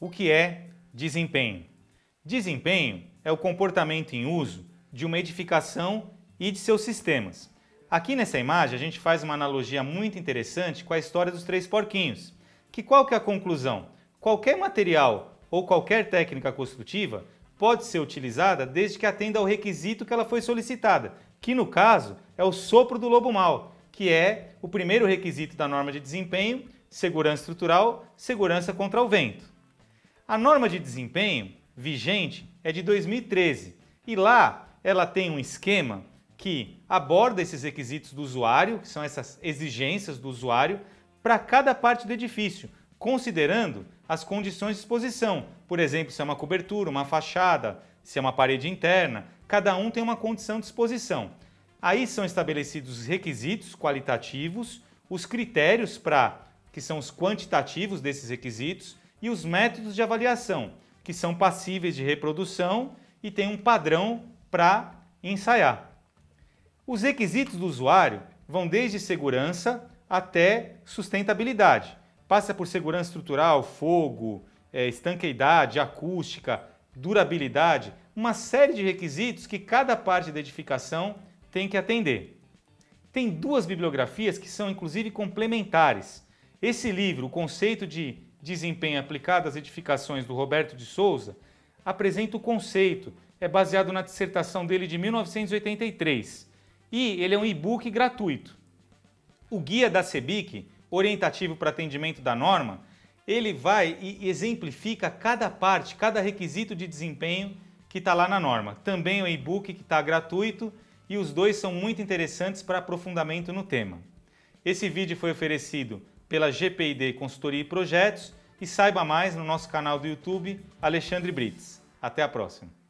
O que é desempenho? Desempenho é o comportamento em uso de uma edificação e de seus sistemas. Aqui nessa imagem a gente faz uma analogia muito interessante com a história dos três porquinhos. Que qual que é a conclusão? Qualquer material ou qualquer técnica construtiva pode ser utilizada desde que atenda ao requisito que ela foi solicitada, que no caso é o sopro do lobo mal, que é o primeiro requisito da norma de desempenho, segurança estrutural, segurança contra o vento. A norma de desempenho vigente é de 2013 e lá ela tem um esquema que aborda esses requisitos do usuário, que são essas exigências do usuário, para cada parte do edifício, considerando as condições de exposição. Por exemplo, se é uma cobertura, uma fachada, se é uma parede interna, cada um tem uma condição de exposição. Aí são estabelecidos os requisitos qualitativos, os critérios para que são os quantitativos desses requisitos e os métodos de avaliação, que são passíveis de reprodução e tem um padrão para ensaiar. Os requisitos do usuário vão desde segurança até sustentabilidade. Passa por segurança estrutural, fogo, eh, estanqueidade, acústica, durabilidade, uma série de requisitos que cada parte da edificação tem que atender. Tem duas bibliografias que são inclusive complementares. Esse livro, O Conceito de Desempenho Aplicado às Edificações do Roberto de Souza, apresenta o conceito. É baseado na dissertação dele de 1983 e ele é um e-book gratuito. O guia da CEBIC, orientativo para atendimento da norma, ele vai e exemplifica cada parte, cada requisito de desempenho que está lá na norma. Também o é um e-book que está gratuito e os dois são muito interessantes para aprofundamento no tema. Esse vídeo foi oferecido pela GPID Consultoria e Projetos e saiba mais no nosso canal do YouTube Alexandre Brits. Até a próxima!